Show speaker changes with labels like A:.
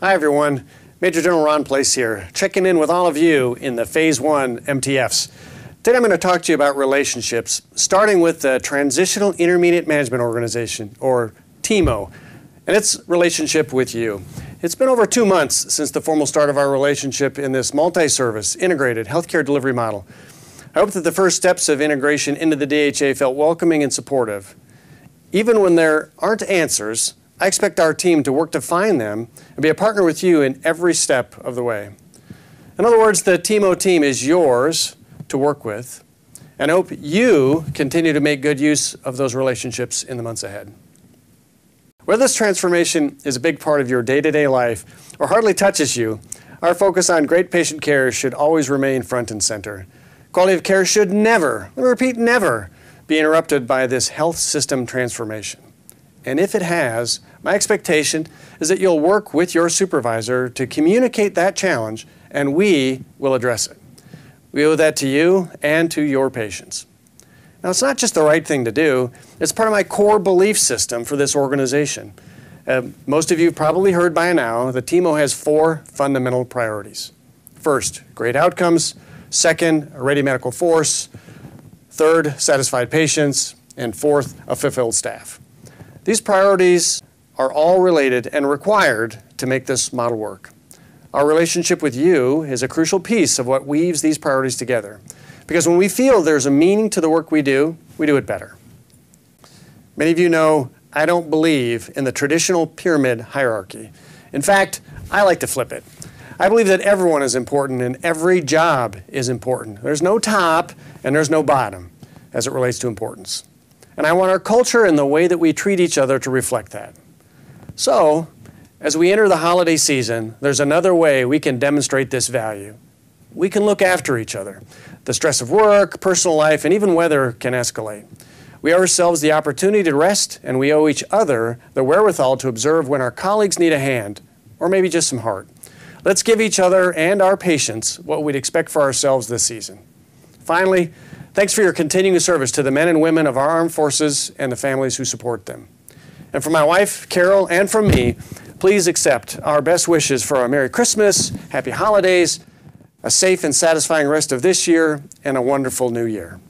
A: Hi, everyone. Major General Ron Place here, checking in with all of you in the Phase 1 MTFs. Today I'm going to talk to you about relationships, starting with the Transitional Intermediate Management Organization, or TIMO, and its relationship with you. It's been over two months since the formal start of our relationship in this multi-service, integrated healthcare delivery model. I hope that the first steps of integration into the DHA felt welcoming and supportive. Even when there aren't answers, I expect our team to work to find them and be a partner with you in every step of the way. In other words, the TMO team is yours to work with, and I hope you continue to make good use of those relationships in the months ahead. Whether this transformation is a big part of your day to day life or hardly touches you, our focus on great patient care should always remain front and center. Quality of care should never, let me repeat, never be interrupted by this health system transformation. And if it has, my expectation is that you'll work with your supervisor to communicate that challenge and we will address it. We owe that to you and to your patients. Now, it's not just the right thing to do, it's part of my core belief system for this organization. Uh, most of you probably heard by now that TIMO has four fundamental priorities. First, great outcomes. Second, a ready medical force. Third, satisfied patients. And fourth, a fulfilled staff. These priorities are all related and required to make this model work. Our relationship with you is a crucial piece of what weaves these priorities together. Because when we feel there's a meaning to the work we do, we do it better. Many of you know I don't believe in the traditional pyramid hierarchy. In fact, I like to flip it. I believe that everyone is important and every job is important. There's no top and there's no bottom as it relates to importance. And I want our culture and the way that we treat each other to reflect that. So, as we enter the holiday season, there's another way we can demonstrate this value. We can look after each other. The stress of work, personal life, and even weather can escalate. We owe ourselves the opportunity to rest, and we owe each other the wherewithal to observe when our colleagues need a hand, or maybe just some heart. Let's give each other and our patients what we'd expect for ourselves this season. Finally, Thanks for your continuing service to the men and women of our armed forces and the families who support them. And from my wife, Carol, and from me, please accept our best wishes for a Merry Christmas, Happy Holidays, a safe and satisfying rest of this year, and a wonderful new year.